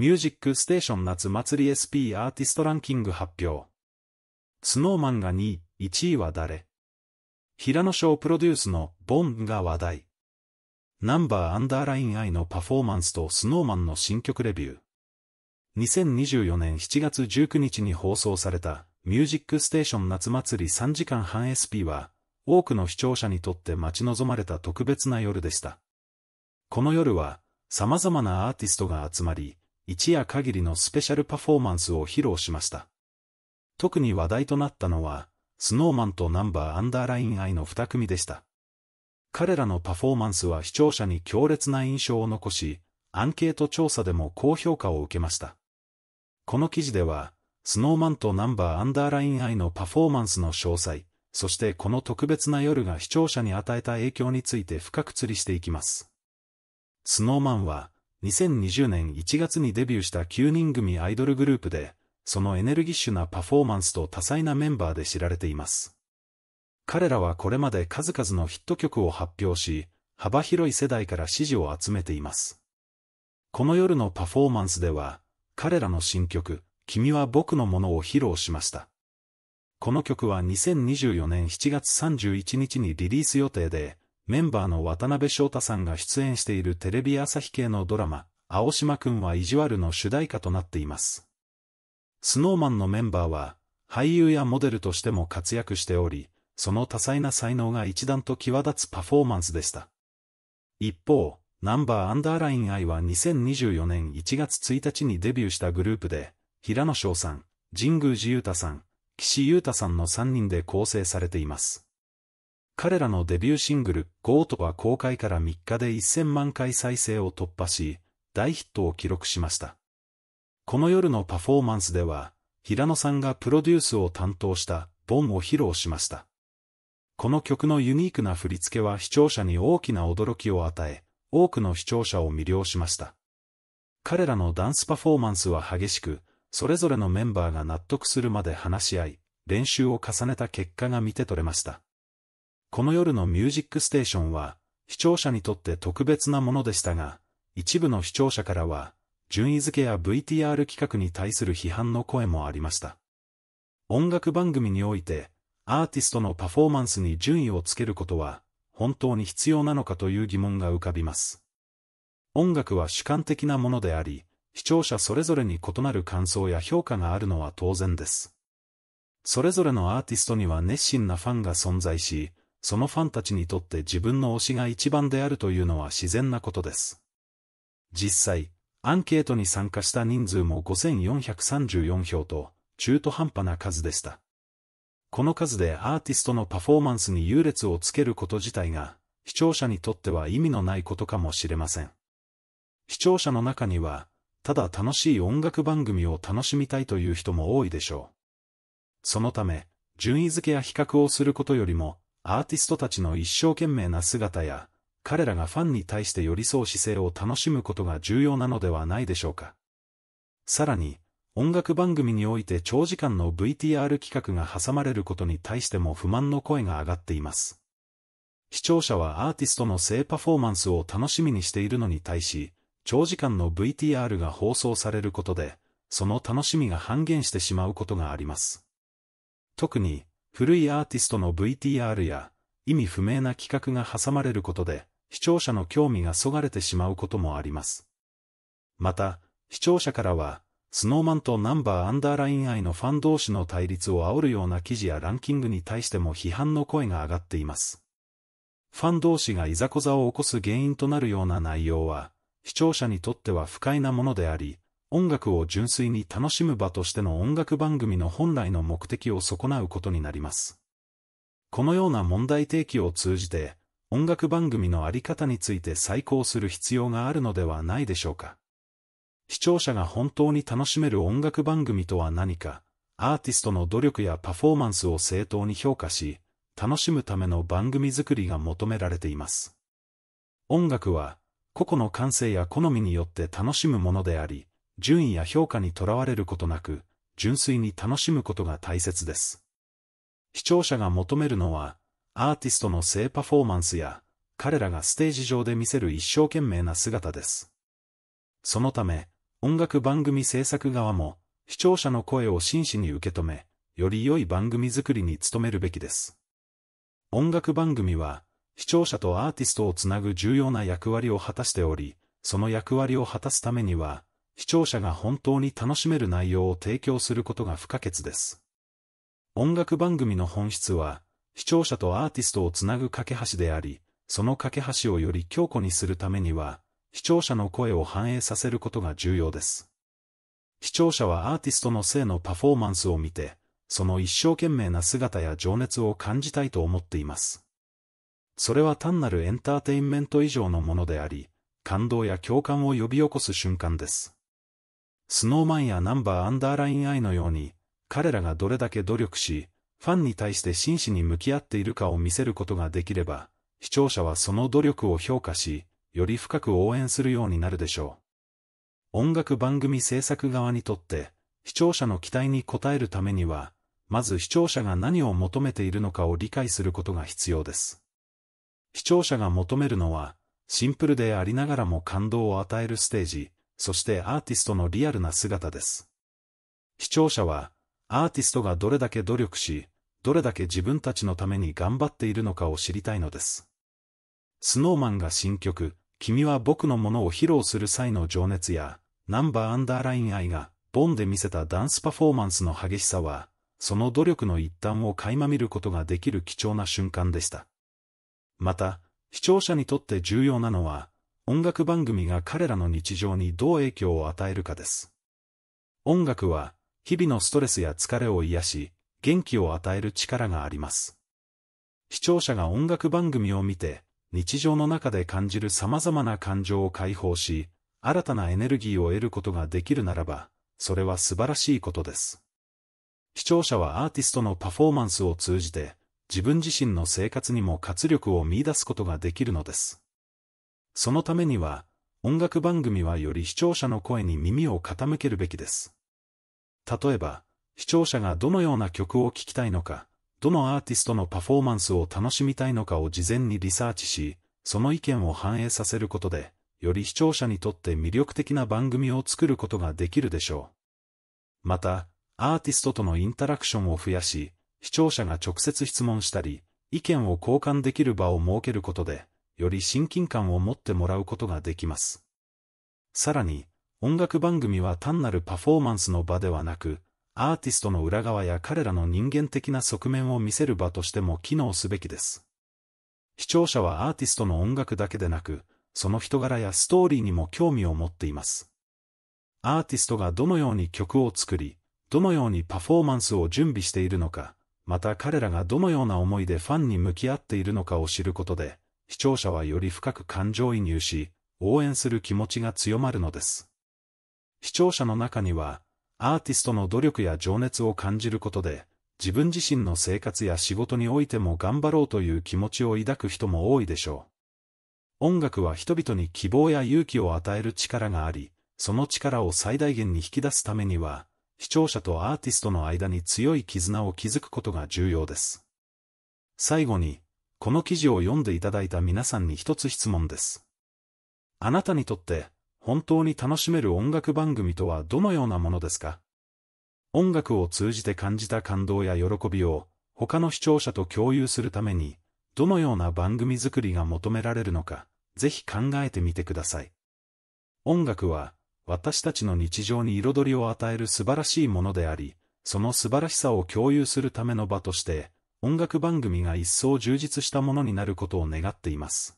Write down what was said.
ミュージックステーション夏祭り SP アーティストランキング発表。スノーマンが2位、1位は誰平野翔プロデュースのボンが話題。ナンバーアンダーラインアイのパフォーマンスとスノーマンの新曲レビュー。2024年7月19日に放送されたミュージックステーション夏祭り3時間半 SP は、多くの視聴者にとって待ち望まれた特別な夜でした。この夜は、様々なアーティストが集まり、一夜限りのスペシャルパフォーマンスを披露しました。特に話題となったのは、スノーマンとナンバーアンダーライン愛の2組でした。彼らのパフォーマンスは視聴者に強烈な印象を残し、アンケート調査でも高評価を受けました。この記事では、スノーマンとナンバーアンダーライン愛のパフォーマンスの詳細、そしてこの特別な夜が視聴者に与えた影響について深く釣りしていきます。スノーマンは、2020年1月にデビューした9人組アイドルグループで、そのエネルギッシュなパフォーマンスと多彩なメンバーで知られています。彼らはこれまで数々のヒット曲を発表し、幅広い世代から支持を集めています。この夜のパフォーマンスでは、彼らの新曲、君は僕のものを披露しました。この曲は2024年7月31日にリリース予定で、メンバーの渡辺翔太さんが出演しているテレビ朝日系のドラマ、青島くんは意地悪の主題歌となっています。スノーマンのメンバーは、俳優やモデルとしても活躍しており、その多彩な才能が一段と際立つパフォーマンスでした。一方、ナンバーアンダーライン I は2024年1月1日にデビューしたグループで、平野翔さん、神宮寺裕太さん、岸優太さんの3人で構成されています。彼らのデビューシングル、ゴートは公開から3日で1000万回再生を突破し、大ヒットを記録しました。この夜のパフォーマンスでは、平野さんがプロデュースを担当したボンを披露しました。この曲のユニークな振り付けは視聴者に大きな驚きを与え、多くの視聴者を魅了しました。彼らのダンスパフォーマンスは激しく、それぞれのメンバーが納得するまで話し合い、練習を重ねた結果が見て取れました。この夜のミュージックステーションは、視聴者にとって特別なものでしたが、一部の視聴者からは、順位付けや VTR 企画に対する批判の声もありました。音楽番組において、アーティストのパフォーマンスに順位をつけることは、本当に必要なのかという疑問が浮かびます。音楽は主観的なものであり、視聴者それぞれに異なる感想や評価があるのは当然です。それぞれのアーティストには熱心なファンが存在し、そのファンたちにとって自分の推しが一番であるというのは自然なことです。実際、アンケートに参加した人数も5434票と、中途半端な数でした。この数でアーティストのパフォーマンスに優劣をつけること自体が、視聴者にとっては意味のないことかもしれません。視聴者の中には、ただ楽しい音楽番組を楽しみたいという人も多いでしょう。そのため、順位付けや比較をすることよりも、アーティストたちの一生懸命な姿や、彼らがファンに対して寄り添う姿勢を楽しむことが重要なのではないでしょうか。さらに、音楽番組において長時間の VTR 企画が挟まれることに対しても不満の声が上がっています。視聴者はアーティストの性パフォーマンスを楽しみにしているのに対し、長時間の VTR が放送されることで、その楽しみが半減してしまうことがあります。特に、古いアーティストの VTR や、意味不明な企画が挟まれることで、視聴者の興味がそがれてしまうこともあります。また、視聴者からは、スノーマンとナンバーアンダーライン愛のファン同士の対立を煽るような記事やランキングに対しても批判の声が上がっています。ファン同士がいざこざを起こす原因となるような内容は、視聴者にとっては不快なものであり、音楽を純粋に楽しむ場としての音楽番組の本来の目的を損なうことになります。このような問題提起を通じて、音楽番組のあり方について再考する必要があるのではないでしょうか。視聴者が本当に楽しめる音楽番組とは何か、アーティストの努力やパフォーマンスを正当に評価し、楽しむための番組作りが求められています。音楽は、個々の感性や好みによって楽しむものであり、順位や評価にとらわれることなく、純粋に楽しむことが大切です。視聴者が求めるのは、アーティストの性パフォーマンスや、彼らがステージ上で見せる一生懸命な姿です。そのため、音楽番組制作側も、視聴者の声を真摯に受け止め、より良い番組作りに努めるべきです。音楽番組は、視聴者とアーティストをつなぐ重要な役割を果たしており、その役割を果たすためには、視聴者が本当に楽しめる内容を提供することが不可欠です。音楽番組の本質は、視聴者とアーティストをつなぐ架け橋であり、その架け橋をより強固にするためには、視聴者の声を反映させることが重要です。視聴者はアーティストの性のパフォーマンスを見て、その一生懸命な姿や情熱を感じたいと思っています。それは単なるエンターテインメント以上のものであり、感動や共感を呼び起こす瞬間です。スノーマンやナンバーアンダーライン I のように、彼らがどれだけ努力し、ファンに対して真摯に向き合っているかを見せることができれば、視聴者はその努力を評価し、より深く応援するようになるでしょう。音楽番組制作側にとって、視聴者の期待に応えるためには、まず視聴者が何を求めているのかを理解することが必要です。視聴者が求めるのは、シンプルでありながらも感動を与えるステージ、そしてアーティストのリアルな姿です。視聴者は、アーティストがどれだけ努力し、どれだけ自分たちのために頑張っているのかを知りたいのです。スノーマンが新曲、君は僕のものを披露する際の情熱や、ナンバーアンダーライン愛が、ボンで見せたダンスパフォーマンスの激しさは、その努力の一端を垣間見ることができる貴重な瞬間でした。また、視聴者にとって重要なのは、音楽番組が彼らの日常にどう影響を与えるかです。音楽は、日々のストレスや疲れを癒し、元気を与える力があります。視聴者が音楽番組を見て、日常の中で感じる様々な感情を解放し、新たなエネルギーを得ることができるならば、それは素晴らしいことです。視聴者はアーティストのパフォーマンスを通じて、自分自身の生活にも活力を見出すことができるのです。そのためには、音楽番組はより視聴者の声に耳を傾けるべきです。例えば、視聴者がどのような曲を聴きたいのか、どのアーティストのパフォーマンスを楽しみたいのかを事前にリサーチし、その意見を反映させることで、より視聴者にとって魅力的な番組を作ることができるでしょう。また、アーティストとのインタラクションを増やし、視聴者が直接質問したり、意見を交換できる場を設けることで、より親近感を持ってもらうことができます。さらに、音楽番組は単なるパフォーマンスの場ではなく、アーティストの裏側や彼らの人間的な側面を見せる場としても機能すべきです。視聴者はアーティストの音楽だけでなく、その人柄やストーリーにも興味を持っています。アーティストがどのように曲を作り、どのようにパフォーマンスを準備しているのか、また彼らがどのような思いでファンに向き合っているのかを知ることで、視聴者はより深く感情移入し、応援する気持ちが強まるのです。視聴者の中には、アーティストの努力や情熱を感じることで、自分自身の生活や仕事においても頑張ろうという気持ちを抱く人も多いでしょう。音楽は人々に希望や勇気を与える力があり、その力を最大限に引き出すためには、視聴者とアーティストの間に強い絆を築くことが重要です。最後に、この記事を読んでいただいた皆さんに一つ質問です。あなたにとって、本当に楽しめる音楽番組とはどのようなものですか音楽を通じて感じた感動や喜びを、他の視聴者と共有するために、どのような番組作りが求められるのか、ぜひ考えてみてください。音楽は、私たちの日常に彩りを与える素晴らしいものであり、その素晴らしさを共有するための場として、音楽番組が一層充実したものになることを願っています。